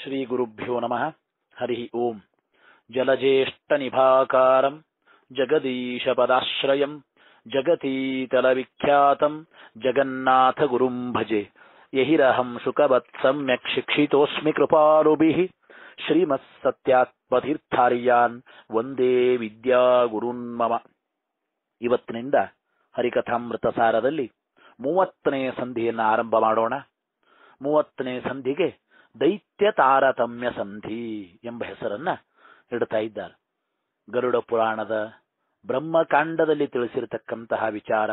ಶ್ರೀ ಗುರುಭ್ಯೋ ನಮಃ ಹರಿ ಓಂ ಜಲಜೇಷ್ಟ ನಿಭಾಕಾರ ಜಗದೀಶ ಪದಾಶ್ರಯಂ ಜಗತೀತಲ ವಿಖ್ಯಾತ ಜಗನ್ನಾಥ ಗುರುಂ ಭಜೆ ಯಹಿರಹಂ ಶುಕವತ್ ಸಮ್ಯಕ್ ಶಿಕ್ಷಿಸ್ಮಿ ಕೃಪಾರು ಶ್ರೀಮತ್ಸತ್ಯತ್ಪತೀರ್ಥಾರಿಯನ್ ವಂದೇ ವಿದ್ಯಾ ಗುರುನ್ ಮಮ ಇವತ್ತಿನಿಂದ ಹರಿಕಥಾಮೃತ ಸಾರದಲ್ಲಿ ಮೂವತ್ತನೇ ಸಂಧಿಯನ್ನ ಆರಂಭ ಮಾಡೋಣ ಮೂವತ್ತನೇ ಸಂಧಿಗೆ ದೈತ್ಯ ತಾರತಮ್ಯ ಸಂಧಿ ಎಂಬ ಹೆಸರನ್ನ ಇಡ್ತಾ ಇದ್ದಾರೆ ಗರುಡ ಪುರಾಣದ ಬ್ರಹ್ಮಕಾಂಡದಲ್ಲಿ ತಿಳಿಸಿರತಕ್ಕಂತಹ ವಿಚಾರ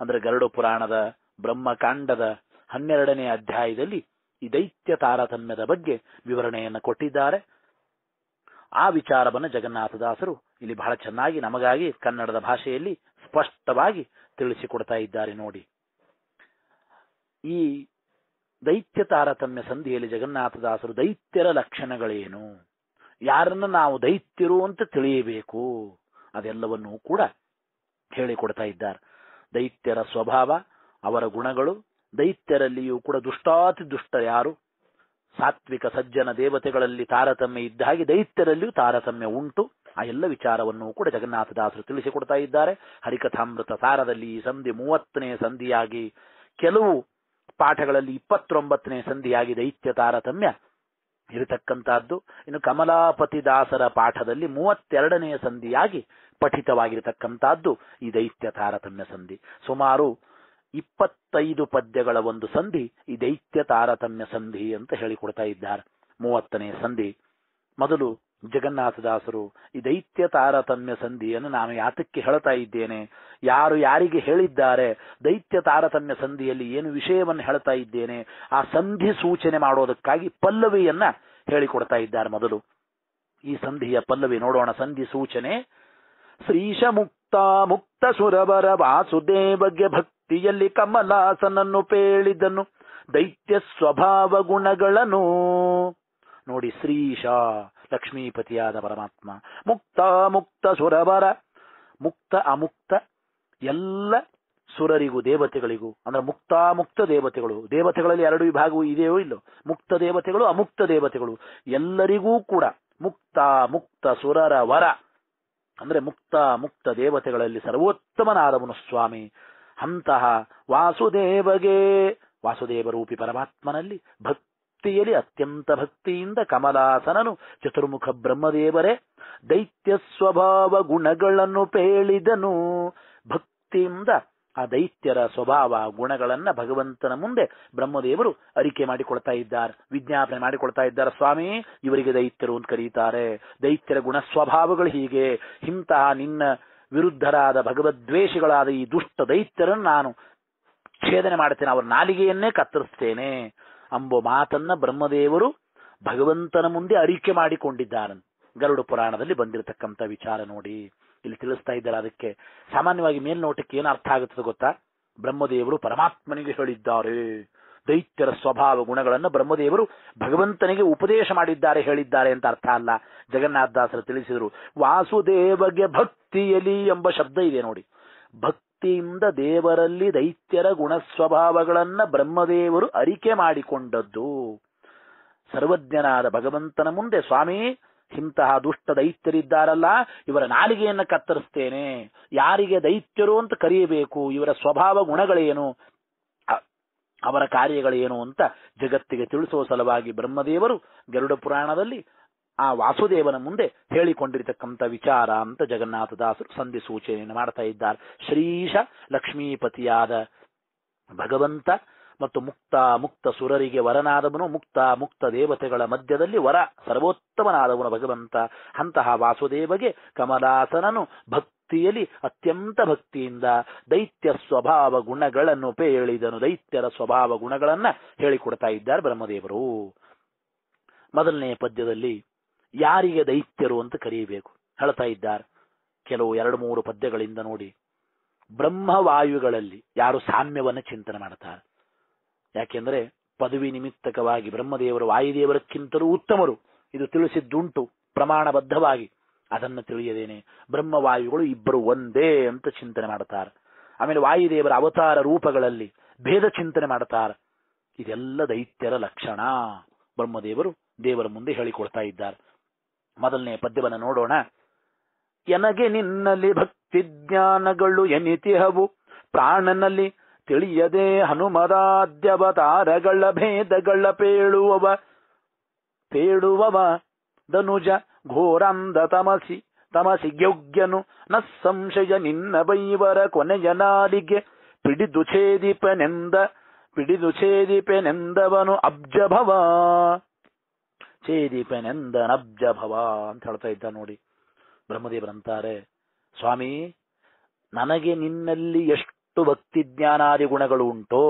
ಅಂದ್ರೆ ಗರುಡ ಪುರಾಣದ ಬ್ರಹ್ಮಕಾಂಡದ ಹನ್ನೆರಡನೇ ಅಧ್ಯಾಯದಲ್ಲಿ ಈ ದೈತ್ಯ ತಾರತಮ್ಯದ ಬಗ್ಗೆ ವಿವರಣೆಯನ್ನು ಕೊಟ್ಟಿದ್ದಾರೆ ಆ ವಿಚಾರವನ್ನು ಜಗನ್ನಾಥದಾಸರು ಇಲ್ಲಿ ಬಹಳ ಚೆನ್ನಾಗಿ ನಮಗಾಗಿ ಕನ್ನಡದ ಭಾಷೆಯಲ್ಲಿ ಸ್ಪಷ್ಟವಾಗಿ ತಿಳಿಸಿಕೊಡ್ತಾ ಇದ್ದಾರೆ ನೋಡಿ ಈ ದೈತ್ಯ ತಾರತಮ್ಯ ಸಂಧಿಯಲ್ಲಿ ಜಗನ್ನಾಥದಾಸರು ದೈತ್ಯರ ಲಕ್ಷಣಗಳೇನು ಯಾರನ್ನು ನಾವು ದೈತ್ಯರು ಅಂತ ತಿಳಿಯಬೇಕು ಅದೆಲ್ಲವನ್ನೂ ಕೂಡ ಹೇಳಿಕೊಡ್ತಾ ಇದ್ದಾರೆ ದೈತ್ಯರ ಸ್ವಭಾವ ಅವರ ಗುಣಗಳು ದೈತ್ಯರಲ್ಲಿಯೂ ಕೂಡ ದುಷ್ಟಾತಿ ದುಷ್ಟ ಯಾರು ಸಾತ್ವಿಕ ಸಜ್ಜನ ದೇವತೆಗಳಲ್ಲಿ ತಾರತಮ್ಯ ಇದ್ದ ಹಾಗೆ ದೈತ್ಯರಲ್ಲಿಯೂ ತಾರತಮ್ಯ ಉಂಟು ಆ ಎಲ್ಲ ವಿಚಾರವನ್ನು ಕೂಡ ಜಗನ್ನಾಥದಾಸರು ತಿಳಿಸಿಕೊಡ್ತಾ ಇದ್ದಾರೆ ಹರಿಕಥಾಮೃತ ಸಾರದಲ್ಲಿ ಈ ಸಂಧಿ ಮೂವತ್ತನೇ ಸಂಧಿಯಾಗಿ ಕೆಲವು ಪಾಠಗಳಲ್ಲಿ ಇಪ್ಪತ್ತೊಂಬತ್ತನೇ ಸಂಧಿಯಾಗಿ ದೈತ್ಯ ತಾರತಮ್ಯ ಇರತಕ್ಕಂತಹದ್ದು ಇನ್ನು ಕಮಲಾಪತಿ ದಾಸರ ಪಾಠದಲ್ಲಿ ಮೂವತ್ತೆರಡನೆಯ ಸಂಧಿಯಾಗಿ ಪಠಿತವಾಗಿರತಕ್ಕಂತಹದ್ದು ಈ ದೈತ್ಯ ತಾರತಮ್ಯ ಸಂಧಿ ಸುಮಾರು ಇಪ್ಪತ್ತೈದು ಪದ್ಯಗಳ ಒಂದು ಸಂಧಿ ಈ ದೈತ್ಯ ತಾರತಮ್ಯ ಸಂಧಿ ಅಂತ ಹೇಳಿಕೊಡ್ತಾ ಇದ್ದಾರೆ ಮೂವತ್ತನೇ ಸಂಧಿ ಮೊದಲು ಜಗನ್ನಾಥದಾಸರು ಈ ದೈತ್ಯ ತಾರತಮ್ಯ ಸಂಧಿಯನ್ನು ನಾನು ಯಾತಕ್ಕೆ ಹೇಳ್ತಾ ಇದ್ದೇನೆ ಯಾರು ಯಾರಿಗೆ ಹೇಳಿದ್ದಾರೆ ದೈತ್ಯ ತಾರತಮ್ಯ ಸಂಧಿಯಲ್ಲಿ ಏನು ವಿಷಯವನ್ನು ಹೇಳ್ತಾ ಇದ್ದೇನೆ ಆ ಸಂಧಿ ಸೂಚನೆ ಮಾಡೋದಕ್ಕಾಗಿ ಪಲ್ಲವಿಯನ್ನ ಹೇಳಿಕೊಡ್ತಾ ಇದ್ದಾರೆ ಮೊದಲು ಈ ಸಂಧಿಯ ಪಲ್ಲವಿ ನೋಡೋಣ ಸಂಧಿ ಸೂಚನೆ ಶ್ರೀಶ ಮುಕ್ತ ಮುಕ್ತ ಸುರವರ ವಾಸುದೇವಗೆ ಭಕ್ತಿಯಲ್ಲಿ ಕಮಲಾಸನನ್ನು ಪೇಳಿದನು ದೈತ್ಯ ಸ್ವಭಾವ ಗುಣಗಳನ್ನು ನೋಡಿ ಶ್ರೀಶ ಲಕ್ಷ್ಮೀಪತಿಯಾದ ಪರಮಾತ್ಮ ಮುಕ್ತ ಮುಕ್ತ ಸುರವರ ಮುಕ್ತ ಅಮುಕ್ತ ಎಲ್ಲ ಸುರರಿಗೂ ದೇವತೆಗಳಿಗೂ ಅಂದ್ರೆ ಮುಕ್ತಾಮುಕ್ತ ದೇವತೆಗಳು ದೇವತೆಗಳಲ್ಲಿ ಎರಡು ವಿಭಾಗವೂ ಇದೆಯೋ ಇಲ್ಲೋ ಮುಕ್ತ ದೇವತೆಗಳು ಅಮುಕ್ತ ದೇವತೆಗಳು ಎಲ್ಲರಿಗೂ ಕೂಡ ಮುಕ್ತ ಮುಕ್ತ ಸುರರ ವರ ಅಂದ್ರೆ ಮುಕ್ತ ಮುಕ್ತ ದೇವತೆಗಳಲ್ಲಿ ಸರ್ವೋತ್ತಮನಾದವನು ಸ್ವಾಮಿ ಅಂತಹ ವಾಸುದೇವಗೆ ವಾಸುದೇವ ರೂಪಿ ಪರಮಾತ್ಮನಲ್ಲಿ ಭಕ್ತ ಭಕ್ತಿಯಲ್ಲಿ ಅತ್ಯಂತ ಭಕ್ತಿಯಿಂದ ಕಮಲಾಸನನು ಚತುರ್ಮುಖ ಬ್ರಹ್ಮದೇವರೇ ದೈತ್ಯ ಸ್ವಭಾವ ಗುಣಗಳನ್ನು ಪೇಳಿದನು ಭಕ್ತಿಯಿಂದ ಆ ದೈತ್ಯರ ಸ್ವಭಾವ ಗುಣಗಳನ್ನ ಭಗವಂತನ ಮುಂದೆ ಬ್ರಹ್ಮದೇವರು ಅರಿಕೆ ಮಾಡಿಕೊಳ್ತಾ ಇದ್ದಾರೆ ವಿಜ್ಞಾಪನೆ ಮಾಡಿಕೊಳ್ತಾ ಇದ್ದಾರೆ ಸ್ವಾಮಿ ಇವರಿಗೆ ದೈತ್ಯರು ಅಂತ ಕರೀತಾರೆ ದೈತ್ಯರ ಗುಣ ಸ್ವಭಾವಗಳು ಹೀಗೆ ಇಂತಹ ನಿನ್ನ ವಿರುದ್ಧರಾದ ಭಗವದ್ವೇಷಗಳಾದ ಈ ದುಷ್ಟ ದೈತ್ಯರನ್ನು ನಾನು ಛೇದನೆ ಮಾಡ್ತೇನೆ ಅವರ ನಾಲಿಗೆಯನ್ನೇ ಕತ್ತರಿಸ್ತೇನೆ ಅಂಬ ಮಾತನ್ನ ಬ್ರಹ್ಮದೇವರು ಭಗವಂತನ ಮುಂದೆ ಅರಿಕೆ ಮಾಡಿಕೊಂಡಿದ್ದಾರೆ ಗರುಡ ಪುರಾಣದಲ್ಲಿ ಬಂದಿರತಕ್ಕಂಥ ವಿಚಾರ ನೋಡಿ ಇಲ್ಲಿ ತಿಳಿಸ್ತಾ ಇದ್ದಾರೆ ಅದಕ್ಕೆ ಸಾಮಾನ್ಯವಾಗಿ ಮೇಲ್ನೋಟಕ್ಕೆ ಏನು ಅರ್ಥ ಆಗುತ್ತದೆ ಗೊತ್ತಾ ಬ್ರಹ್ಮದೇವರು ಪರಮಾತ್ಮನಿಗೆ ಹೇಳಿದ್ದಾರೆ ದೈತ್ಯರ ಸ್ವಭಾವ ಗುಣಗಳನ್ನು ಬ್ರಹ್ಮದೇವರು ಭಗವಂತನಿಗೆ ಉಪದೇಶ ಮಾಡಿದ್ದಾರೆ ಹೇಳಿದ್ದಾರೆ ಅಂತ ಅರ್ಥ ಅಲ್ಲ ಜಗನ್ನಾಥದಾಸರು ತಿಳಿಸಿದರು ವಾಸುದೇವಗೆ ಭಕ್ತಿಯಲಿ ಎಂಬ ಶಬ್ದ ಇದೆ ನೋಡಿ ಭಕ್ ಭಕ್ತಿಯಿಂದ ದೇವರಲ್ಲಿ ದೈತ್ಯರ ಗುಣಸ್ವಭಾವಗಳನ್ನ ಬ್ರಹ್ಮದೇವರು ಅರಿಕೆ ಮಾಡಿಕೊಂಡದ್ದು ಸರ್ವಜ್ಞನಾದ ಭಗವಂತನ ಮುಂದೆ ಸ್ವಾಮಿ ಇಂತಹ ದುಷ್ಟ ದೈತ್ಯರಿದ್ದಾರಲ್ಲ ಇವರ ನಾಲಿಗೆಯನ್ನು ಕತ್ತರಿಸ್ತೇನೆ ಯಾರಿಗೆ ದೈತ್ಯರು ಅಂತ ಕರೆಯಬೇಕು ಇವರ ಸ್ವಭಾವ ಗುಣಗಳೇನು ಅವರ ಕಾರ್ಯಗಳೇನು ಅಂತ ಜಗತ್ತಿಗೆ ತಿಳಿಸುವ ಸಲುವಾಗಿ ಬ್ರಹ್ಮದೇವರು ಗರುಡ ಪುರಾಣದಲ್ಲಿ ಆ ವಾಸುದೇವನ ಮುಂದೆ ಹೇಳಿಕೊಂಡಿರತಕ್ಕಂಥ ವಿಚಾರ ಅಂತ ಜಗನ್ನಾಥದಾಸರು ಸಂಧಿ ಸೂಚನೆಯನ್ನು ಮಾಡ್ತಾ ಇದ್ದಾರೆ ಶ್ರೀಶ ಲಕ್ಷ್ಮೀಪತಿಯಾದ ಭಗವಂತ ಮತ್ತು ಮುಕ್ತ ಮುಕ್ತ ಸುರರಿಗೆ ವರನಾದವನು ಮುಕ್ತ ಮುಕ್ತ ದೇವತೆಗಳ ಮಧ್ಯದಲ್ಲಿ ವರ ಸರ್ವೋತ್ತಮನಾದವನು ಭಗವಂತ ಅಂತಹ ವಾಸುದೇವಗೆ ಕಮಲಾಸನನು ಭಕ್ತಿಯಲ್ಲಿ ಅತ್ಯಂತ ಭಕ್ತಿಯಿಂದ ದೈತ್ಯ ಸ್ವಭಾವ ಗುಣಗಳನ್ನು ಹೇಳಿದನು ದೈತ್ಯರ ಸ್ವಭಾವ ಗುಣಗಳನ್ನ ಹೇಳಿಕೊಡ್ತಾ ಇದ್ದಾರೆ ಬ್ರಹ್ಮದೇವರು ಮೊದಲನೇ ಪದ್ಯದಲ್ಲಿ ಯಾರಿಗೆ ದೈತ್ಯರು ಅಂತ ಕರೆಯಬೇಕು ಹೇಳ್ತಾ ಇದ್ದಾರೆ ಕೆಲವು ಎರಡು ಮೂರು ಪದ್ಯಗಳಿಂದ ನೋಡಿ ಬ್ರಹ್ಮವಾಯುಗಳಲ್ಲಿ ಯಾರು ಸಾಮ್ಯವನ್ನು ಚಿಂತನೆ ಮಾಡುತ್ತಾರೆ ಯಾಕೆಂದ್ರೆ ಪದವಿ ನಿಮಿತ್ತಕವಾಗಿ ಬ್ರಹ್ಮದೇವರು ವಾಯುದೇವರಕ್ಕಿಂತಲೂ ಉತ್ತಮರು ಇದು ತಿಳಿಸಿದ್ದುಂಟು ಪ್ರಮಾಣಬದ್ಧವಾಗಿ ಅದನ್ನು ತಿಳಿಯದೇನೆ ಬ್ರಹ್ಮವಾಯುಗಳು ಇಬ್ಬರು ಒಂದೇ ಅಂತ ಚಿಂತನೆ ಮಾಡುತ್ತಾರೆ ಆಮೇಲೆ ವಾಯುದೇವರ ಅವತಾರ ರೂಪಗಳಲ್ಲಿ ಭೇದ ಚಿಂತನೆ ಮಾಡುತ್ತಾರೆ ಇದೆಲ್ಲ ದೈತ್ಯರ ಲಕ್ಷಣ ಬ್ರಹ್ಮದೇವರು ದೇವರ ಮುಂದೆ ಹೇಳಿಕೊಡ್ತಾ ಇದ್ದಾರೆ ಮೊದಲನೇ ಪದ್ಯವನ್ನು ನೋಡೋಣ ಎನಗೆ ನಿನ್ನಲ್ಲಿ ಭಕ್ತಿ ಜ್ಞಾನಗಳು ಎನಿತಿಹವು ಪ್ರಾಣನಲ್ಲಿ ತಿಳಿಯದೆ ಹನುಮದಾದ್ಯವತಾರಗಳ ಭೇದಗಳ ಪೇಳುವವ ಪೇಳುವವ ಧನುಜ ಘೋರಂದ ತಮಸಿ ಯೋಗ್ಯನು ನ ಸಂಶಯ ನಿನ್ನ ಬೈವರ ಕೊನೆಯ ನಾಲಿಗೆ ಪಿಡಿದು ಛೇದಿಪನೆಂದ ಪಿಡಿದು ಛೇದಿಪೆನೆಂದವನು ಅಬ್ಜಭವ ಚೇದೀಪನೆಂದ ನಬ್ಜ ಭವ ಅಂತ ಹೇಳ್ತಾ ಇದ್ದ ನೋಡಿ ಬ್ರಹ್ಮದೇವರಂತಾರೆ ಸ್ವಾಮಿ ನನಗೆ ನಿನ್ನಲ್ಲಿ ಎಷ್ಟು ಭಕ್ತಿ ಜ್ಞಾನಾದಿ ಗುಣಗಳು ಉಂಟೋ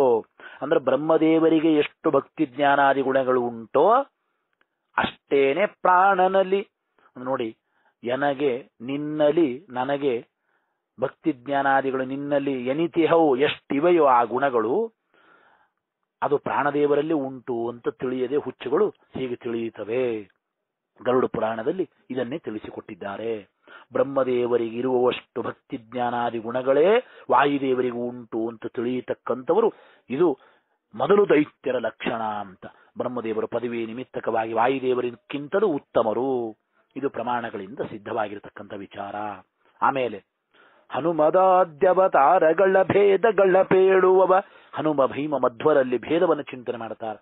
ಅಂದ್ರೆ ಬ್ರಹ್ಮದೇವರಿಗೆ ಎಷ್ಟು ಭಕ್ತಿ ಜ್ಞಾನಾದಿ ಗುಣಗಳು ಉಂಟೋ ಅಷ್ಟೇನೆ ಪ್ರಾಣನಲ್ಲಿ ನೋಡಿ ನನಗೆ ನಿನ್ನಲ್ಲಿ ನನಗೆ ಭಕ್ತಿ ಜ್ಞಾನಾದಿಗಳು ನಿನ್ನಲ್ಲಿ ಎನಿತಿಹವು ಎಷ್ಟಿವೆಯೋ ಆ ಗುಣಗಳು ಅದು ಪ್ರಾಣದೇವರಲ್ಲಿ ಉಂಟು ಅಂತ ತಿಳಿಯದೆ ಹುಚ್ಚುಗಳು ಹೀಗೆ ತಿಳಿಯುತ್ತವೆ ಗರುಡ ಪುರಾಣದಲ್ಲಿ ಇದನ್ನೇ ತಿಳಿಸಿಕೊಟ್ಟಿದ್ದಾರೆ ಬ್ರಹ್ಮದೇವರಿಗೆ ಇರುವವಷ್ಟು ಭಕ್ತಿ ಜ್ಞಾನಾದಿ ಗುಣಗಳೇ ವಾಯುದೇವರಿಗೂ ಉಂಟು ಅಂತ ತಿಳಿಯತಕ್ಕಂಥವರು ಇದು ಮೊದಲು ದೈತ್ಯರ ಲಕ್ಷಣ ಅಂತ ಬ್ರಹ್ಮದೇವರ ಪದವಿ ನಿಮಿತ್ತಕವಾಗಿ ವಾಯುದೇವರಿಗಿಂತಲೂ ಉತ್ತಮರು ಇದು ಪ್ರಮಾಣಗಳಿಂದ ಸಿದ್ಧವಾಗಿರತಕ್ಕಂಥ ವಿಚಾರ ಆಮೇಲೆ ಹನುಮದಾದ್ಯವತಾರಗಳ ಭೇದಗಳ ಪೇಳುವವ ಹನುಮ ಭೀಮ ಮಧ್ವರಲ್ಲಿ ಭೇದವನ್ನು ಚಿಂತನೆ ಮಾಡುತ್ತಾರೆ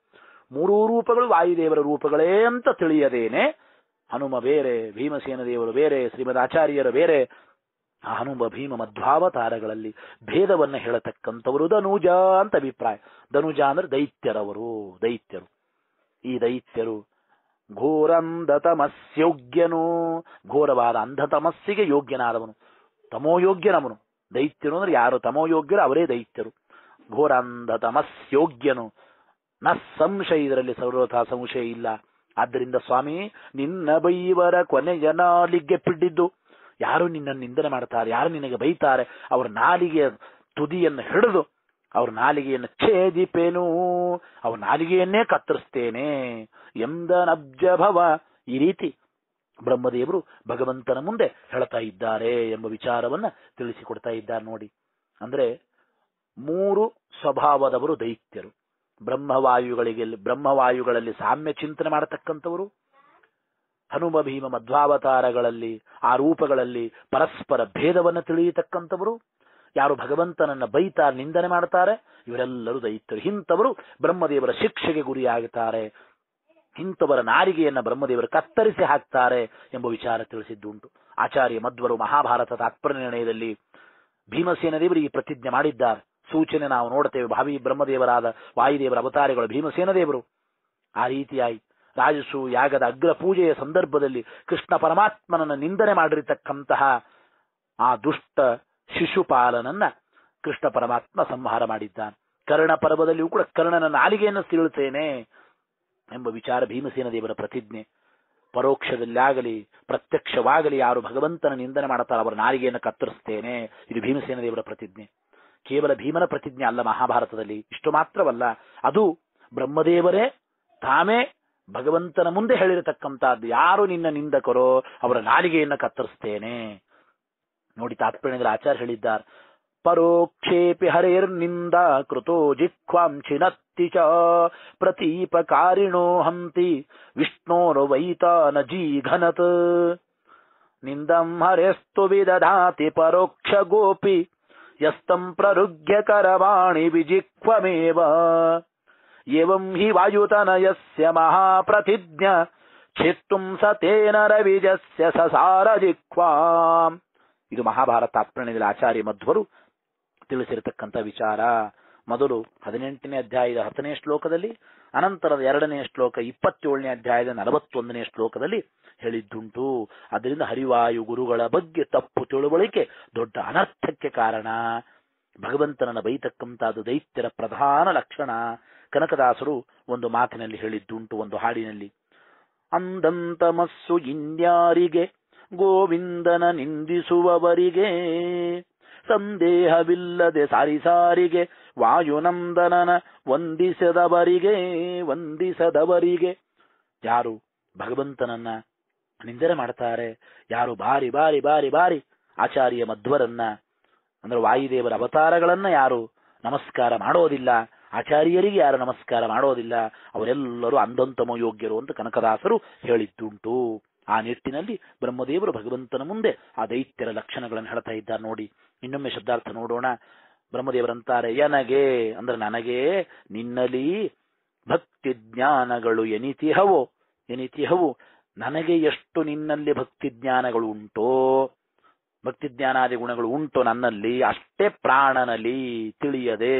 ಮೂರೂ ರೂಪಗಳು ವಾಯುದೇವರ ರೂಪಗಳೇ ಅಂತ ತಿಳಿಯದೇನೆ ಹನುಮ ಬೇರೆ ಭೀಮಸೇನ ದೇವರು ಬೇರೆ ಶ್ರೀಮದ್ ಆಚಾರ್ಯರು ಬೇರೆ ಹನುಮ ಭೀಮ ಮಧ್ವಾವತಾರಗಳಲ್ಲಿ ಭೇದವನ್ನ ಹೇಳತಕ್ಕಂಥವರು ಧನುಜ ಅಂತ ಅಭಿಪ್ರಾಯ ಧನುಜ ಅಂದ್ರೆ ದೈತ್ಯರವರು ದೈತ್ಯರು ಈ ದೈತ್ಯರು ಘೋರಂಧತಮಸ್ಯೋಗ್ಯನು ಘೋರವಾದ ಅಂಧತಮಸ್ಸಿಗೆ ಯೋಗ್ಯನಾದವನು ತಮೋಯೋಗ್ಯನವನು ದೈತ್ಯನು ಅಂದ್ರೆ ಯಾರು ತಮೋಯೋಗ್ಯರು ಅವರೇ ದೈತ್ಯರು ಘೋರಾಂಧ ತಮಸ್ಯೋಗ್ಯನು ನ ಸಂಶಯ ಇದರಲ್ಲಿ ಸರ್ವಥ ಸಂಶಯ ಇಲ್ಲ ಆದ್ದರಿಂದ ಸ್ವಾಮಿ ನಿನ್ನ ಬೈವರ ಕೊನೆಯ ನಾಲಿಗೆ ಪಿಡ್ಡಿದ್ದು ಯಾರು ನಿನ್ನನ್ನು ನಿಂದನೆ ಮಾಡ್ತಾರೆ ಯಾರು ನಿನಗೆ ಬೈತಾರೆ ಅವರ ನಾಲಿಗೆಯ ತುದಿಯನ್ನು ಹಿಡಿದು ಅವ್ರ ನಾಲಿಗೆಯನ್ನು ಛೇದಿಪೇನು ಅವ್ರ ನಾಲಿಗೆಯನ್ನೇ ಕತ್ತರಿಸ್ತೇನೆ ಎಂದನಬ್ಜಭವ ಈ ರೀತಿ ಬ್ರಹ್ಮದೇವರು ಭಗವಂತನ ಮುಂದೆ ಹೇಳ್ತಾ ಇದ್ದಾರೆ ಎಂಬ ವಿಚಾರವನ್ನ ತಿಳಿಸಿಕೊಡ್ತಾ ಇದ್ದಾರೆ ನೋಡಿ ಅಂದ್ರೆ ಮೂರು ಸ್ವಭಾವದವರು ದೈತ್ಯರು ಬ್ರಹ್ಮವಾಯುಗಳಿಗೆ ಬ್ರಹ್ಮವಾಯುಗಳಲ್ಲಿ ಸಾಮ್ಯ ಚಿಂತನೆ ಮಾಡತಕ್ಕಂಥವರು ಹನುಮ ಭೀಮ ಮಧ್ವಾವತಾರಗಳಲ್ಲಿ ಆ ರೂಪಗಳಲ್ಲಿ ಪರಸ್ಪರ ಭೇದವನ್ನು ತಿಳಿಯತಕ್ಕಂಥವರು ಯಾರು ಭಗವಂತನನ್ನ ಬೈತಾ ನಿಂದನೆ ಮಾಡ್ತಾರೆ ಇವರೆಲ್ಲರೂ ದೈತ್ಯರು ಇಂಥವರು ಬ್ರಹ್ಮದೇವರ ಶಿಕ್ಷೆಗೆ ಗುರಿಯಾಗುತ್ತಾರೆ ಇಂಥವರ ನಾರಿಗೆಯನ್ನು ಬ್ರಹ್ಮದೇವರು ಕತ್ತರಿಸಿ ಹಾಕ್ತಾರೆ ಎಂಬ ವಿಚಾರ ತಿಳಿಸಿದ್ದುಂಟು ಆಚಾರ್ಯ ಮಧ್ವರು ಮಹಾಭಾರತ ತಾತ್ಪರ್ಯ ನಿರ್ಣಯದಲ್ಲಿ ಭೀಮಸೇನ ದೇವರು ಈ ಪ್ರತಿಜ್ಞೆ ಮಾಡಿದ್ದಾರೆ ಸೂಚನೆ ನಾವು ನೋಡುತ್ತೇವೆ ಭಾವಿ ಬ್ರಹ್ಮದೇವರಾದ ವಾಯುದೇವರ ಅವತಾರಿಗಳು ಭೀಮಸೇನ ದೇವರು ಆ ರೀತಿಯಾಗಿ ರಾಜಸು ಯಾಗದ ಅಗ್ರ ಪೂಜೆಯ ಸಂದರ್ಭದಲ್ಲಿ ಕೃಷ್ಣ ಪರಮಾತ್ಮನನ್ನು ನಿಂದನೆ ಮಾಡಿರತಕ್ಕಂತಹ ಆ ದುಷ್ಟ ಶಿಶುಪಾಲನನ್ನ ಕೃಷ್ಣ ಪರಮಾತ್ಮ ಸಂಹಾರ ಮಾಡಿದ್ದಾನೆ ಕರ್ಣ ಪರ್ವದಲ್ಲಿಯೂ ಕೂಡ ಕರ್ಣನ ನಾಲಿಗೆಯನ್ನು ತಿಳುತ್ತೇನೆ ಎಂಬ ವಿಚಾರ ಭೀಮಸೇನ ದೇವರ ಪ್ರತಿಜ್ಞೆ ಪರೋಕ್ಷದಲ್ಲಾಗಲಿ ಪ್ರತ್ಯಕ್ಷವಾಗಲಿ ಯಾರು ಭಗವಂತನ ನಿಂದನೆ ಮಾಡುತ್ತಾರೆ ಅವರ ನಾಲಿಗೆಯನ್ನು ಕತ್ತರಿಸ್ತೇನೆ ಇದು ಭೀಮಸೇನ ದೇವರ ಪ್ರತಿಜ್ಞೆ ಕೇವಲ ಭೀಮನ ಪ್ರತಿಜ್ಞೆ ಅಲ್ಲ ಮಹಾಭಾರತದಲ್ಲಿ ಇಷ್ಟು ಮಾತ್ರವಲ್ಲ ಅದು ಬ್ರಹ್ಮದೇವರೇ ತಾಮೇ ಭಗವಂತನ ಮುಂದೆ ಹೇಳಿರತಕ್ಕಂತಹದ್ದು ಯಾರು ನಿನ್ನ ನಿಂದಕರೋ ಅವರ ನಾಲಿಗೆಯನ್ನು ಕತ್ತರಿಸ್ತೇನೆ ನೋಡಿ ತಾತ್ಪರ್ಯದ ಆಚಾರ್ಯ ಹೇಳಿದ್ದಾರೆ ಪೋಕ್ಷೇಹರ್ ಕೃತೋ ಜಿಖ್ವಾಂ ಛಿನ್ನ ಚತೀಪ ಕಾರಿಣೋ ಹಂತ ವಿಷ್ಣೋ ವೈತನ ಜೀಘನತ್ ಹರೆಸ್ತು ವಿ ಪರೋಕ್ಷ ಗೋಪಿ ಯಸ್ತ ಪ್ರರುಗ್ಯ ಕರವಾ ಏವಂ ಹಿ ವಾಯುತನ ಯ ಮಹಾ ಸಸಾರ ಛಿತ್ಸಿಜ ಇದು ಮಹಾಭಾರತ ಪ್ರಣ ಆಚಾರ್ಯ ಮಧ್ವರು ತಿಳಿಸಿರತಕ್ಕಂಥ ವಿಚಾರ ಮೊದಲು ಹದಿನೆಂಟನೇ ಅಧ್ಯಾಯದ ಹತ್ತನೇ ಶ್ಲೋಕದಲ್ಲಿ ಅನಂತರದ ಎರಡನೇ ಶ್ಲೋಕ ಇಪ್ಪತ್ತೇಳನೇ ಅಧ್ಯಾಯದ ನಲವತ್ತೊಂದನೇ ಶ್ಲೋಕದಲ್ಲಿ ಹೇಳಿದ್ದುಂಟು ಅದರಿಂದ ಹರಿವಾಯು ಗುರುಗಳ ಬಗ್ಗೆ ತಪ್ಪು ತಿಳುವಳಿಕೆ ದೊಡ್ಡ ಅನರ್ಥಕ್ಕೆ ಕಾರಣ ಭಗವಂತನನ್ನು ಅದು ದೈತ್ಯರ ಪ್ರಧಾನ ಲಕ್ಷಣ ಕನಕದಾಸರು ಒಂದು ಮಾತಿನಲ್ಲಿ ಹೇಳಿದ್ದುಂಟು ಒಂದು ಹಾಡಿನಲ್ಲಿ ಅಂದಂತಮಸ್ಸು ಇನ್ಯಾರಿಗೆ ಗೋವಿಂದನ ನಿಂದಿಸುವವರಿಗೆ ಸಂದೇಹವಿಲ್ಲದೆ ಸಾರಿ ಸಾರಿಗೆ ವಾಯುನಂದನನ ವಂದಿಸದವರಿಗೆ ವಂದಿಸದವರಿಗೆ ಯಾರು ಭಗವಂತನನ್ನ ನಿಂದನೆ ಮಾಡ್ತಾರೆ ಯಾರು ಬಾರಿ ಬಾರಿ ಬಾರಿ ಬಾರಿ ಆಚಾರ್ಯ ಮಧ್ವರನ್ನ ಅಂದ್ರೆ ವಾಯುದೇವರ ಅವತಾರಗಳನ್ನ ಯಾರು ನಮಸ್ಕಾರ ಮಾಡೋದಿಲ್ಲ ಆಚಾರ್ಯರಿಗೆ ಯಾರು ನಮಸ್ಕಾರ ಮಾಡೋದಿಲ್ಲ ಅವರೆಲ್ಲರೂ ಅಂಧಂತಮ ಯೋಗ್ಯರು ಅಂತ ಕನಕದಾಸರು ಹೇಳಿದ್ದುಂಟು ಆ ನಿಟ್ಟಿನಲ್ಲಿ ಬ್ರಹ್ಮದೇವರು ಭಗವಂತನ ಮುಂದೆ ಆ ದೈತ್ಯರ ಲಕ್ಷಣಗಳನ್ನು ಹೇಳ್ತಾ ಇದ್ದಾರೆ ನೋಡಿ ಇನ್ನೊಮ್ಮೆ ಶಬ್ದಾರ್ಥ ನೋಡೋಣ ಬ್ರಹ್ಮದೇವರಂತಾರೆ ಯನಗೆ ಅಂದ್ರೆ ನನಗೆ ನಿನ್ನಲಿ ಭಕ್ತಿ ಜ್ಞಾನಗಳು ಎನಿತಿಹವೋ ಎನಿತಿಹವು ನನಗೆ ಎಷ್ಟು ನಿನ್ನಲ್ಲಿ ಭಕ್ತಿ ಜ್ಞಾನಗಳು ಉಂಟೋ ಭಕ್ತಿ ಜ್ಞಾನಾದಿ ಗುಣಗಳು ಉಂಟು ನನ್ನಲ್ಲಿ ಅಷ್ಟೇ ಪ್ರಾಣನಲ್ಲಿ ತಿಳಿಯದೆ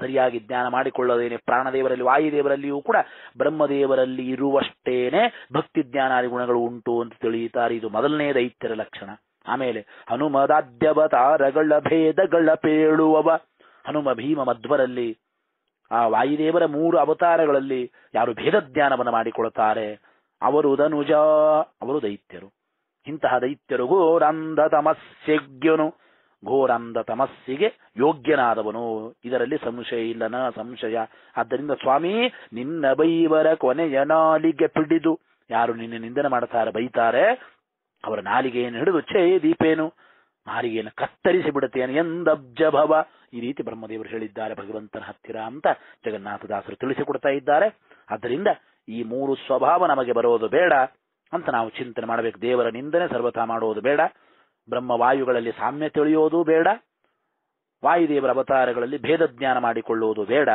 ಸರಿಯಾಗಿ ಜ್ಞಾನ ಮಾಡಿಕೊಳ್ಳದೇನೆ ಪ್ರಾಣದೇವರಲ್ಲಿ ವಾಯುದೇವರಲ್ಲಿಯೂ ಕೂಡ ಬ್ರಹ್ಮದೇವರಲ್ಲಿ ಇರುವಷ್ಟೇನೆ ಭಕ್ತಿ ಜ್ಞಾನಾದಿ ಗುಣಗಳು ಉಂಟು ಅಂತ ತಿಳಿಯುತ್ತಾರೆ ಇದು ಮೊದಲನೇ ದೈತ್ಯರ ಲಕ್ಷಣ ಆಮೇಲೆ ಹನುಮದಾದ್ಯವತಾರಗಳ ಭೇದಗಳ ಪೇಳುವವ ಹನುಮ ಭೀಮ ಮಧ್ವರಲ್ಲಿ ಆ ವಾಯುದೇವರ ಮೂರು ಅವತಾರಗಳಲ್ಲಿ ಯಾರು ಭೇದ ಜ್ಞಾನವನ್ನು ಮಾಡಿಕೊಳ್ತಾರೆ ಅವರು ದನುಜ ಅವರು ದೈತ್ಯರು ಇಂತಹ ದೈತ್ಯರು ಘೋರಂಧ ತಮಸ್ಸೆಗ್ಯನು ಘೋರಂಧ ತಮಸ್ಸಿಗೆ ಯೋಗ್ಯನಾದವನು ಇದರಲ್ಲಿ ಸಂಶಯ ಇಲ್ಲನ ಸಂಶಯ ಆದ್ದರಿಂದ ಸ್ವಾಮಿ ನಿನ್ನ ಬೈವರ ಕೊನೆಯ ನಾಲಿಗೆ ಪಿಡಿದು ಯಾರು ನಿನ್ನೆ ನಿಂದನೆ ಮಾಡುತ್ತಾರೆ ಬೈತಾರೆ ಅವರ ನಾಲಿಗೆಯನ್ನು ಹಿಡಿದು ಛೇ ದೀಪೇನು ನಾಲಿಗೆಯನ್ನು ಕತ್ತರಿಸಿ ಬಿಡುತ್ತೇನೆ ಎಂದಬ್ಜಭವ ಈ ರೀತಿ ಬ್ರಹ್ಮದೇವರು ಹೇಳಿದ್ದಾರೆ ಭಗವಂತನ ಹತ್ತಿರ ಅಂತ ಜಗನ್ನಾಥದಾಸರು ತಿಳಿಸಿಕೊಡ್ತಾ ಇದ್ದಾರೆ ಆದ್ದರಿಂದ ಈ ಮೂರು ಸ್ವಭಾವ ನಮಗೆ ಬರೋದು ಬೇಡ ಅಂತ ನಾವು ಚಿಂತನೆ ಮಾಡಬೇಕು ದೇವರ ನಿಂದನೆ ಸರ್ವಥಾ ಮಾಡೋದು ಬೇಡ ಬ್ರಹ್ಮವಾಯುಗಳಲ್ಲಿ ಸಾಮ್ಯ ತಿಳಿಯೋದು ಬೇಡ ವಾಯುದೇವರ ಅವತಾರಗಳಲ್ಲಿ ಭೇದ ಜ್ಞಾನ ಮಾಡಿಕೊಳ್ಳುವುದು ಬೇಡ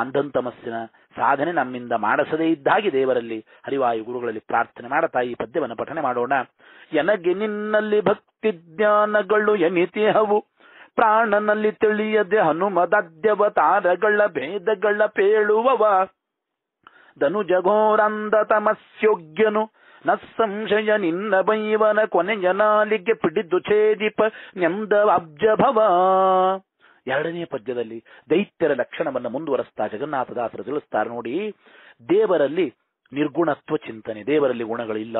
ಅಂಧಂತಮಸ್ಸಿನ ಸಾಧನೆ ನಮ್ಮಿಂದ ಮಾಡಿಸದೇ ಇದ್ದಾಗಿ ದೇವರಲ್ಲಿ ಹರಿವಾಯು ಗುರುಗಳಲ್ಲಿ ಪ್ರಾರ್ಥನೆ ಮಾಡುತ್ತಾ ಈ ಪದ್ಯವನ್ನು ಪಠನೆ ಮಾಡೋಣ ಎನಗೆ ನಿನ್ನಲ್ಲಿ ಭಕ್ತಿ ಜ್ಞಾನಗಳು ಎನಿತಿಹವು ಪ್ರಾಣನಲ್ಲಿ ತಿಳಿಯದೆ ಹನುಮದ್ಯವತಾರಗಳ ಭೇದಗಳ ಪೇಳುವವ ದನು ಜಘೋರಂಧ ತಮಸ್ಯೋಗ್ಯನು ನ ಸಂಶಯ ನಿನ್ನ ಬೈವನ ಕೊನೆಯ ನಾಲಿಗೆ ಪಿಡಿದು ಛೇದಿಪ ನೆಂದ ಅಬ್ಜಭವ ಎರಡನೇ ಪದ್ಯದಲ್ಲಿ ದೈತ್ಯರ ಲಕ್ಷಣವನ್ನು ಮುಂದುವರೆಸ್ತಾ ಜಗನ್ನಾಥದಾಸರು ತಿಳಿಸ್ತಾರೆ ನೋಡಿ ದೇವರಲ್ಲಿ ನಿರ್ಗುಣತ್ವ ಚಿಂತನೆ ದೇವರಲ್ಲಿ ಗುಣಗಳಿಲ್ಲ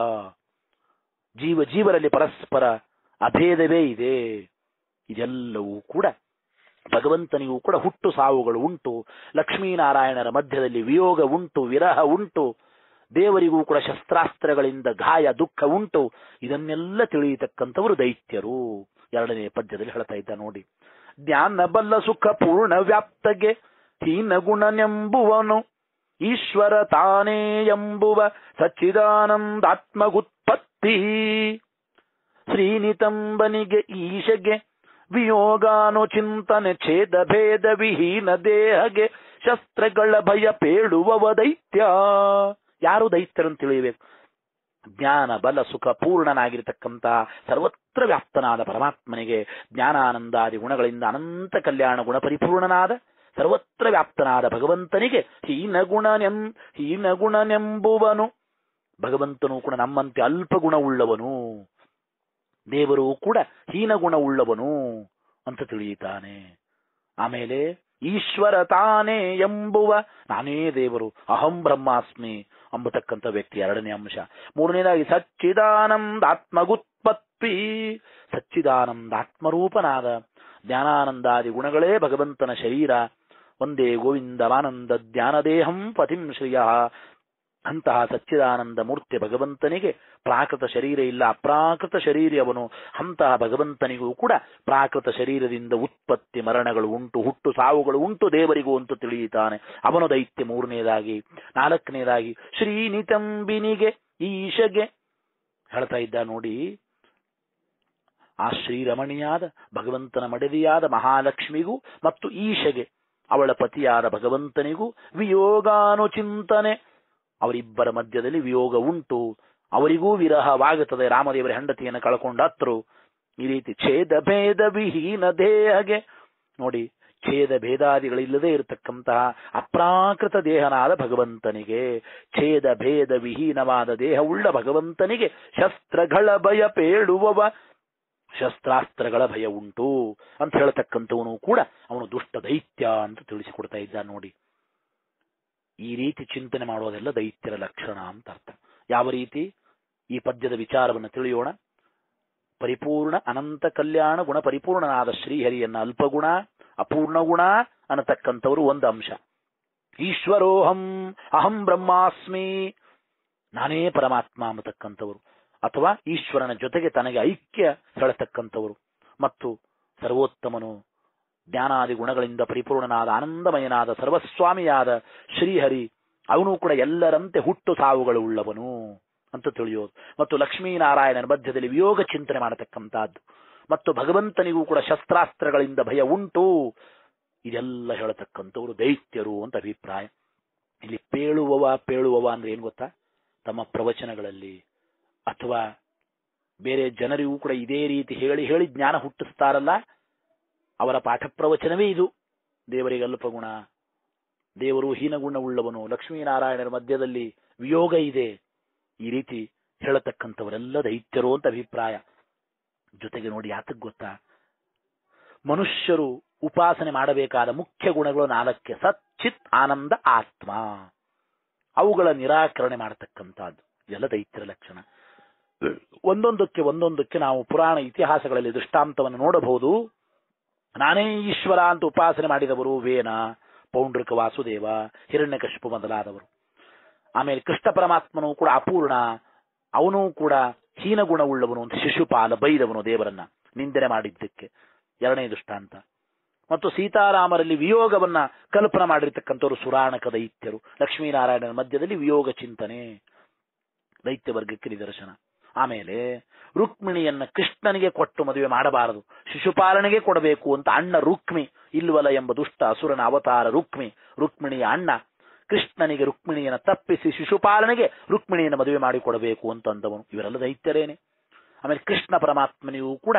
ಜೀವ ಜೀವರಲ್ಲಿ ಪರಸ್ಪರ ಅಭೇದವೇ ಇದೆ ಇದೆಲ್ಲವೂ ಕೂಡ ಭಗವಂತನಿಗೂ ಕೂಡ ಹುಟ್ಟು ಸಾವುಗಳು ಉಂಟು ಲಕ್ಷ್ಮೀನಾರಾಯಣರ ಮಧ್ಯದಲ್ಲಿ ವಿಯೋಗ ಉಂಟು ವಿರಹ ಉಂಟು ದೇವರಿಗೂ ಕೂಡ ಶಸ್ತ್ರಾಸ್ತ್ರಗಳಿಂದ ಗಾಯ ದುಃಖ ಉಂಟು ಇದನ್ನೆಲ್ಲ ತಿಳಿಯತಕ್ಕಂಥವರು ದೈತ್ಯರು ಎರಡನೇ ಪದ್ಯದಲ್ಲಿ ಹೇಳ್ತಾ ಇದ್ದ ನೋಡಿ ಜ್ಞಾನ ಬಲ್ಲ ಸುಖ ಪೂರ್ಣ ವ್ಯಾಪ್ತಗೆ ಹೀನ ಗುಣನೆಂಬುವನು ಈಶ್ವರ ತಾನೇ ಎಂಬುವ ಸಚ್ಚಿದಾನಂದಾತ್ಮಗುತ್ಪತ್ತಿ ಶ್ರೀನಿತಂಬನಿಗೆ ಈಶೆಗೆ ವಿಯೋಗಾನು ಚಿಂತನೆ ಛೇದ ಭೇದ ವಿಹೀನ ದೇಹಗೆ ಶಸ್ತ್ರಗಳ ಭಯ ಪೇಳುವವ ದೈತ್ಯ ಯಾರು ದೈತ್ಯರಂತ ತಿಳಿಯಬೇಕು ಜ್ಞಾನ ಬಲ ಸುಖ ಸರ್ವತ್ರ ವ್ಯಾಪ್ತನಾದ ಪರಮಾತ್ಮನಿಗೆ ಜ್ಞಾನಾನಂದಾದಿ ಗುಣಗಳಿಂದ ಅನಂತ ಕಲ್ಯಾಣ ಗುಣ ಪರಿಪೂರ್ಣನಾದ ಸರ್ವತ್ರ ವ್ಯಾಪ್ತನಾದ ಭಗವಂತನಿಗೆ ಹೀನಗುಣನೆಂ ಹೀನಗುಣನೆಂಬುವನು ಭಗವಂತನು ಕೂಡ ನಮ್ಮಂತೆ ಅಲ್ಪ ಗುಣವುಳ್ಳವನು ದೇವರು ಕೂಡ ಹೀನಗುಣವುಳ್ಳವನು ಅಂತ ತಿಳಿಯುತ್ತಾನೆ ಆಮೇಲೆ ಈಶ್ವರ ತಾನೇ ಎಂಬುವ ನಾನೇ ದೇವರು ಅಹಂ ಬ್ರಹ್ಮಾಸ್ಮಿ ಅಂಬತಕ್ಕಂಥ ವ್ಯಕ್ತಿ ಎರಡನೇ ಅಂಶ ಮೂರನೇದಾಗಿ ಸಚ್ಚಿದಾನಂದ ಸಚ್ಚಿದಾನಂದಾತ್ಮರೂಪನಾದ ಜ್ಞಾನಾನಂದಾದಿ ಗುಣಗಳೇ ಭಗವಂತನ ಶರೀರ ಒಂದೇ ಗೋವಿಂದವಾನಂದ ಜ್ಞಾನದೇಹಂ ಪತಿಂ ಶ್ರೀಯ ಅಂತಹ ಸಚ್ಚಿದಾನಂದ ಮೂರ್ತಿ ಭಗವಂತನಿಗೆ ಪ್ರಾಕೃತ ಶರೀರ ಇಲ್ಲ ಅಪ್ರಾಕೃತ ಶರೀರ ಅವನು ಅಂತಹ ಭಗವಂತನಿಗೂ ಕೂಡ ಪ್ರಾಕೃತ ಶರೀರದಿಂದ ಉತ್ಪತ್ತಿ ಮರಣಗಳು ಉಂಟು ಹುಟ್ಟು ಸಾವುಗಳು ಉಂಟು ದೇವರಿಗೂ ಅಂತ ತಿಳಿಯುತ್ತಾನೆ ಅವನು ದೈತ್ಯ ಮೂರನೇದಾಗಿ ನಾಲ್ಕನೇದಾಗಿ ಶ್ರೀನಿತಂಬಿನಿಗೆ ಈಶಗೆ ಹೇಳ್ತಾ ಇದ್ದ ನೋಡಿ ಆ ಶ್ರೀರಮಣಿಯಾದ ಭಗವಂತನ ಮಡದಿಯಾದ ಮಹಾಲಕ್ಷ್ಮಿಗೂ ಮತ್ತು ಈಶೆಗೆ ಅವಳ ಪತಿಯಾದ ಭಗವಂತನಿಗೂ ವಿಯೋಗಾನುಚಿಂತನೆ ಅವರಿಬ್ಬರ ಮಧ್ಯದಲ್ಲಿ ವಿಯೋಗ ಉಂಟು ಅವರಿಗೂ ವಿರಹವಾಗುತ್ತದೆ ರಾಮದೇವರ ಹೆಂಡತಿಯನ್ನು ಕಳ್ಕೊಂಡತ್ರು ಈ ರೀತಿ ಛೇದ ಭೇದ ವಿಹೀನ ದೇಹಗೆ ನೋಡಿ ಛೇದ ಭೇದಾದಿಗಳಿಲ್ಲದೆ ಇರತಕ್ಕಂತಹ ಅಪ್ರಾಕೃತ ದೇಹನಾದ ಭಗವಂತನಿಗೆ ಛೇದ ಭೇದ ವಿಹೀನವಾದ ದೇಹವುಳ್ಳ ಭಗವಂತನಿಗೆ ಶಸ್ತ್ರಗಳ ಭಯ ಪೇಳುವವ ಶಸ್ತ್ರಾಸ್ತ್ರಗಳ ಭಯ ಉಂಟು ಅಂತ ಹೇಳತಕ್ಕಂಥವನು ಕೂಡ ಅವನು ದುಷ್ಟ ದೈತ್ಯ ಅಂತ ತಿಳಿಸಿಕೊಡ್ತಾ ಇದ್ದ ನೋಡಿ ಈ ರೀತಿ ಚಿಂತನೆ ಮಾಡೋದೆಲ್ಲ ದೈತ್ಯರ ಲಕ್ಷಣ ಅಂತ ಅರ್ಥ ಯಾವ ರೀತಿ ಈ ಪದ್ಯದ ವಿಚಾರವನ್ನು ತಿಳಿಯೋಣ ಪರಿಪೂರ್ಣ ಅನಂತ ಕಲ್ಯಾಣ ಗುಣ ಪರಿಪೂರ್ಣನಾದ ಶ್ರೀಹರಿಯನ್ನ ಅಲ್ಪಗುಣ ಅಪೂರ್ಣ ಗುಣ ಅನ್ನತಕ್ಕಂಥವರು ಒಂದು ಅಂಶ ಈಶ್ವರೋಹಂ ಅಹಂ ಬ್ರಹ್ಮಾಸ್ಮಿ ನಾನೇ ಪರಮಾತ್ಮ ಅನ್ನತಕ್ಕಂಥವರು ಅಥವಾ ಈಶ್ವರನ ಜೊತೆಗೆ ತನಗೆ ಐಕ್ಯ ಸೆಳತಕ್ಕಂಥವರು ಮತ್ತು ಸರ್ವೋತ್ತಮನು ಜ್ಞಾನಾದಿ ಗುಣಗಳಿಂದ ಪರಿಪೂರ್ಣನಾದ ಆನಂದಮಯನಾದ ಸರ್ವಸ್ವಾಮಿಯಾದ ಶ್ರೀಹರಿ ಅವನು ಕೂಡ ಎಲ್ಲರಂತೆ ಹುಟ್ಟು ಸಾವುಗಳು ಉಳ್ಳವನು ಅಂತ ತಿಳಿಯೋದು ಮತ್ತು ಲಕ್ಷ್ಮೀನಾರಾಯಣನ ಮಧ್ಯದಲ್ಲಿ ವಿಯೋಗ ಚಿಂತನೆ ಮಾಡತಕ್ಕಂಥದ್ದು ಮತ್ತು ಭಗವಂತನಿಗೂ ಕೂಡ ಶಸ್ತ್ರಾಸ್ತ್ರಗಳಿಂದ ಭಯ ಉಂಟು ಇದೆಲ್ಲ ಹೇಳತಕ್ಕಂಥವರು ದೈತ್ಯರು ಅಂತ ಅಭಿಪ್ರಾಯ ಇಲ್ಲಿ ಪೇಳುವವ ಪೇಳುವವ ಅಂದ್ರೆ ಏನ್ ಗೊತ್ತಾ ತಮ್ಮ ಪ್ರವಚನಗಳಲ್ಲಿ ಅಥವಾ ಬೇರೆ ಜನರಿಗೂ ಕೂಡ ಇದೇ ರೀತಿ ಹೇಳಿ ಹೇಳಿ ಜ್ಞಾನ ಹುಟ್ಟಿಸ್ತಾರಲ್ಲ ಅವರ ಪಾಠ ಪ್ರವಚನವೇ ಇದು ದೇವರಿಗೆ ಗುಣ ದೇವರು ಹೀನಗುಣವುಳ್ಳವನು ಲಕ್ಷ್ಮೀನಾರಾಯಣರ ಮಧ್ಯದಲ್ಲಿ ವಿಯೋಗ ಇದೆ ಈ ರೀತಿ ಹೇಳತಕ್ಕಂಥವರೆಲ್ಲ ದೈತ್ಯರು ಅಂತ ಅಭಿಪ್ರಾಯ ಜೊತೆಗೆ ನೋಡಿ ಯಾತಕ್ಕೆ ಗೊತ್ತಾ ಮನುಷ್ಯರು ಉಪಾಸನೆ ಮಾಡಬೇಕಾದ ಮುಖ್ಯ ಗುಣಗಳು ನಾಲ್ಕೆ ಸಚ್ಚಿತ್ ಆನಂದ ಆತ್ಮ ಅವುಗಳ ನಿರಾಕರಣೆ ಮಾಡತಕ್ಕಂಥದ್ದು ಎಲ್ಲ ದೈತ್ಯರ ಲಕ್ಷಣ ಒಂದೊಂದಕ್ಕೆ ಒಂದೊಂದಕ್ಕೆ ನಾವು ಪುರಾಣ ಇತಿಹಾಸಗಳಲ್ಲಿ ದೃಷ್ಟಾಂತವನ್ನು ನೋಡಬಹುದು ನಾನೇ ಈಶ್ವರ ಅಂತ ಉಪಾಸನೆ ಮಾಡಿದವರು ವೇನ ಪೌಂಡ್ರಿಕ ವಾಸುದೇವ ಹಿರಣ್ಯಕಶಿಪು ಮೊದಲಾದವರು ಆಮೇಲೆ ಕೃಷ್ಣ ಪರಮಾತ್ಮನು ಕೂಡ ಅಪೂರ್ಣ ಅವನು ಕೂಡ ಹೀನಗುಣವುಳ್ಳವನು ಅಂತ ಶಿಶುಪಾಲ ಬೈದವನು ದೇವರನ್ನ ನಿಂದನೆ ಮಾಡಿದ್ದಕ್ಕೆ ಎರಡನೇ ದೃಷ್ಟಾಂತ ಮತ್ತು ಸೀತಾರಾಮರಲ್ಲಿ ವಿಯೋಗವನ್ನ ಕಲ್ಪನೆ ಮಾಡಿರ್ತಕ್ಕಂಥವ್ರು ಸುರಾಣಕ ದೈತ್ಯರು ಲಕ್ಷ್ಮೀನಾರಾಯಣನ ಮಧ್ಯದಲ್ಲಿ ವಿಯೋಗ ಚಿಂತನೆ ದೈತ್ಯ ವರ್ಗಕ್ಕೆ ನಿದರ್ಶನ ಆಮೇಲೆ ರುಕ್ಮಿಣಿಯನ್ನ ಕೃಷ್ಣನಿಗೆ ಕೊಟ್ಟು ಮದುವೆ ಮಾಡಬಾರದು ಶಿಶುಪಾಲನೆಗೆ ಕೊಡಬೇಕು ಅಂತ ಅಣ್ಣ ರುಕ್ಮಿ ಇಲ್ವಲ ಎಂಬ ದುಷ್ಟ ಅಸುರನ ಅವತಾರ ರುಕ್ಮಿ ರುಕ್ಮಿಣಿಯ ಅಣ್ಣ ಕೃಷ್ಣನಿಗೆ ರುಕ್ಮಿಣಿಯನ್ನು ತಪ್ಪಿಸಿ ಶಿಶುಪಾಲನೆಗೆ ರುಕ್ಮಿಣಿಯನ್ನು ಮದುವೆ ಮಾಡಿಕೊಡಬೇಕು ಅಂತಂದವನು ಇವರೆಲ್ಲ ದೈತ್ಯರೇನೆ ಆಮೇಲೆ ಕೃಷ್ಣ ಪರಮಾತ್ಮನಿಯೂ ಕೂಡ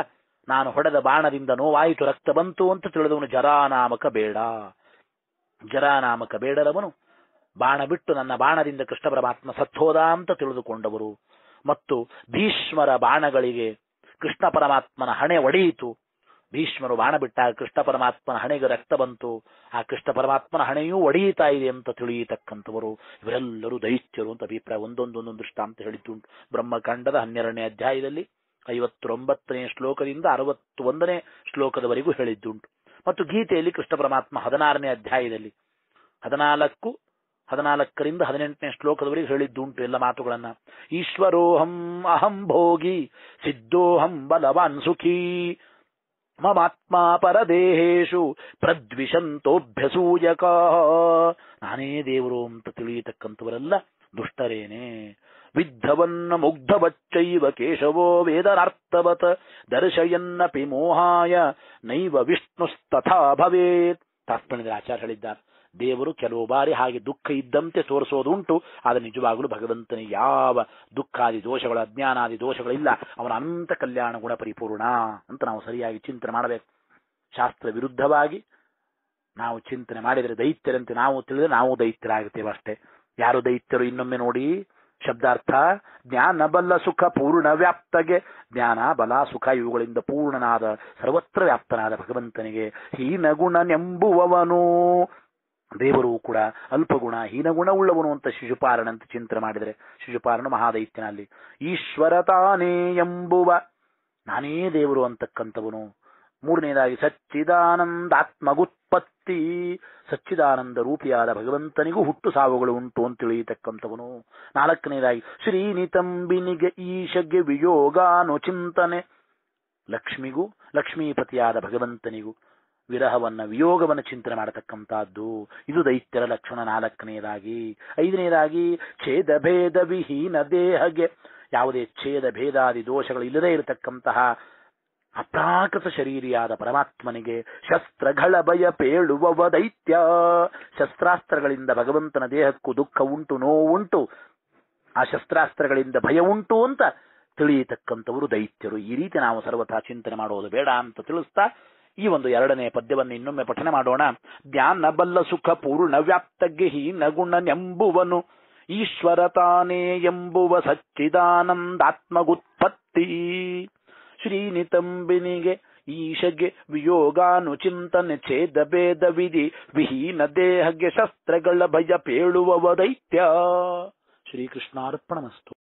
ನಾನು ಹೊಡೆದ ಬಾಣದಿಂದ ನೋವಾಯಿತು ರಕ್ತ ಬಂತು ಅಂತ ತಿಳಿದವನು ಜರಾನಾಮಕ ಬೇಡ ಜರಾನಾಮಕ ಬೇಡರವನು ಬಾಣ ಬಿಟ್ಟು ನನ್ನ ಬಾಣದಿಂದ ಕೃಷ್ಣ ಪರಮಾತ್ಮ ಸತ್ತೋದ ಅಂತ ತಿಳಿದುಕೊಂಡವರು ಮತ್ತು ಭೀಷ್ಮರ ಬಾಣಗಳಿಗೆ ಕೃಷ್ಣ ಪರಮಾತ್ಮನ ಹಣೆ ಒಡೆಯಿತು ಭೀಷ್ಮರು ಬಾಣ ಬಿಟ್ಟಾಗ ಕೃಷ್ಣ ಪರಮಾತ್ಮನ ಹಣೆಗೆ ರಕ್ತ ಬಂತು ಆ ಕೃಷ್ಣ ಪರಮಾತ್ಮನ ಹಣೆಯೂ ಒಡೆಯುತ್ತಾ ಇದೆ ಅಂತ ತಿಳಿಯತಕ್ಕಂಥವರು ಇವರೆಲ್ಲರೂ ದೈತ್ಯರು ಅಂತ ಅಭಿಪ್ರಾಯ ಒಂದೊಂದೊಂದು ದೃಷ್ಟಾಂತ ಹೇಳಿದ್ದುಂಟು ಬ್ರಹ್ಮಕಾಂಡದ ಹನ್ನೆರಡನೇ ಅಧ್ಯಾಯದಲ್ಲಿ ಐವತ್ತೊಂಬತ್ತನೇ ಶ್ಲೋಕದಿಂದ ಒಂದನೇ ಶ್ಲೋಕದವರೆಗೂ ಹೇಳಿದ್ದುಂಟು ಮತ್ತು ಗೀತೆಯಲ್ಲಿ ಕೃಷ್ಣ ಪರಮಾತ್ಮ ಹದಿನಾರನೇ ಅಧ್ಯಾಯದಲ್ಲಿ ಹದಿನಾಲ್ಕು ಹದಿನಾಲ್ಕರಿಂದ ಹದಿನೆಂಟನೇ ಶ್ಲೋಕದವರೆಗೆ ಹೇಳಿದ್ದುಂಟು ಎಲ್ಲ ಮಾತುಗಳನ್ನ ಈಶ್ವರೋಹಂ ಅಹಂ ಭೋಗಿ ಸಿದ್ಧೋಹಂ ಬಲವಾನ್ ಸುಖೀ ಮಮಾತ್ಮಾ ಪರದೇಹೇಶು ಪ್ರದ್ವಿಷಂತೋಭ್ಯಸೂಯಕ ನಾನೇ ದೇವರು ಅಂತ ತಿಳಿಯತಕ್ಕಂಥವರೆಲ್ಲ ದುಷ್ಟರೇನೆ ವಿದ್ಧವನ್ನ ಮುಗ್ಧವಚ್ಚೈವ ಕೇಶವೋ ವೇದನಾರ್ಥವತ ದರ್ಶಯನ್ನಪಿ ಮೋಹಾಯ ನೈವ ವಿಷ್ಣುಸ್ತಥಾ ಭವೇತ್ ತಾತ್ಪಣ್ಯದ ಆಚಾರ ಹೇಳಿದ್ದಾರೆ ದೇವರು ಕೆಲವು ಬಾರಿ ಹಾಗೆ ದುಃಖ ಇದ್ದಂತೆ ತೋರಿಸೋದುಂಟು ಆದರೆ ನಿಜವಾಗಲೂ ಭಗವಂತನ ಯಾವ ದುಃಖಾದಿ ದೋಷಗಳು ಅಜ್ಞಾನಾದಿ ದೋಷಗಳಿಲ್ಲ ಅವನ ಅನಂತ ಕಲ್ಯಾಣ ಗುಣ ಪರಿಪೂರ್ಣ ಅಂತ ನಾವು ಸರಿಯಾಗಿ ಚಿಂತನೆ ಮಾಡಬೇಕು ಶಾಸ್ತ್ರ ವಿರುದ್ಧವಾಗಿ ನಾವು ಚಿಂತನೆ ಮಾಡಿದರೆ ದೈತ್ಯರಂತೆ ನಾವು ತಿಳಿದ್ರೆ ನಾವು ದೈತ್ಯರಾಗುತ್ತೇವೆ ಅಷ್ಟೇ ಯಾರು ದೈತ್ಯರು ಇನ್ನೊಮ್ಮೆ ನೋಡಿ ಶಬ್ದಾರ್ಥ ಜ್ಞಾನ ಬಲ ಸುಖ ಪೂರ್ಣ ವ್ಯಾಪ್ತಗೆ ಜ್ಞಾನ ಬಲ ಸುಖ ಇವುಗಳಿಂದ ಪೂರ್ಣನಾದ ಸರ್ವತ್ರ ವ್ಯಾಪ್ತನಾದ ಭಗವಂತನಿಗೆ ಹೀನ ನೆಂಬುವವನು ದೇವರು ಕೂಡ ಅಲ್ಪಗುಣ ಹೀನಗುಣ ಉಳ್ಳವನು ಅಂತ ಅಂತ ಚಿಂತನೆ ಮಾಡಿದರೆ ಶಿಶುಪಾರಣ ಮಹಾದೈತ್ಯನಲ್ಲಿ ಈಶ್ವರ ತಾನೇ ಎಂಬುವ ನಾನೇ ದೇವರು ಅಂತಕ್ಕಂಥವನು ಮೂರನೇದಾಗಿ ಆತ್ಮಗುತ್ಪತ್ತಿ ಸಚ್ಚಿದಾನಂದ ರೂಪಿಯಾದ ಭಗವಂತನಿಗೂ ಹುಟ್ಟು ಸಾವುಗಳು ಉಂಟು ಅಂತ ತಿಳಿಯತಕ್ಕಂಥವನು ನಾಲ್ಕನೇದಾಗಿ ಶ್ರೀನಿತಂಬಿನಿಗೆ ಈಶಗೆ ಚಿಂತನೆ ಲಕ್ಷ್ಮಿಗೂ ಲಕ್ಷ್ಮೀಪತಿಯಾದ ಭಗವಂತನಿಗೂ ವಿರಹವನ್ನ ವಿಯೋಗವನ್ನ ಚಿಂತನೆ ಮಾಡತಕ್ಕಂತಹದ್ದು ಇದು ದೈತ್ಯರ ಲಕ್ಷಣ ನಾಲ್ಕನೆಯದಾಗಿ ಐದನೇದಾಗಿ ಛೇದ ಭೇದ ವಿಹೀನ ದೇಹಗೆ ಯಾವುದೇ ಛೇದ ಭೇದಾದಿ ದೋಷಗಳು ಇಲ್ಲದೇ ಇರತಕ್ಕಂತಹ ಅಪ್ರಾಕೃತ ಶರೀರಿಯಾದ ಪರಮಾತ್ಮನಿಗೆ ಶಸ್ತ್ರಗಳ ಭಯ ಪೇಳುವವ ದೈತ್ಯ ಶಸ್ತ್ರಾಸ್ತ್ರಗಳಿಂದ ಭಗವಂತನ ದೇಹಕ್ಕೂ ದುಃಖ ಉಂಟು ನೋವುಂಟು ಆ ಶಸ್ತ್ರಾಸ್ತ್ರಗಳಿಂದ ಭಯ ಉಂಟು ಅಂತ ತಿಳಿಯತಕ್ಕಂಥವರು ದೈತ್ಯರು ಈ ರೀತಿ ನಾವು ಸರ್ವಥಾ ಚಿಂತನೆ ಮಾಡೋದು ಬೇಡ ಅಂತ ತಿಳಿಸ್ತಾ ಈ ಒಂದು ಎರಡನೇ ಪದ್ಯವನ್ನು ಇನ್ನೊಮ್ಮೆ ಪಠನೆ ಮಾಡೋಣ ಜ್ಞಾನ ಬಲ್ಲ ಸುಖ ಪೂರ್ಣ ನೆಂಬುವನು ಈಶ್ವರ ತಾನೇ ಎಂಬುವ ಸಚ್ಚಿದಾನಂದಾತ್ಮಗುತ್ಪತ್ತಿ ಶ್ರೀನಿತಂಬಿನಿಗೆ ಈಶಗೆ ಚಿಂತನೆ ಛೇದ ಭೇದ ವಿಧಿ ವಿಹೀನ ದೇಹಗೆ ಶಸ್ತ್ರಗಳ ಭಯ ಪೇಳುವವ ದೈತ್ಯ ಶ್ರೀಕೃಷ್ಣಾರ್ಪಣಮಸ್ತು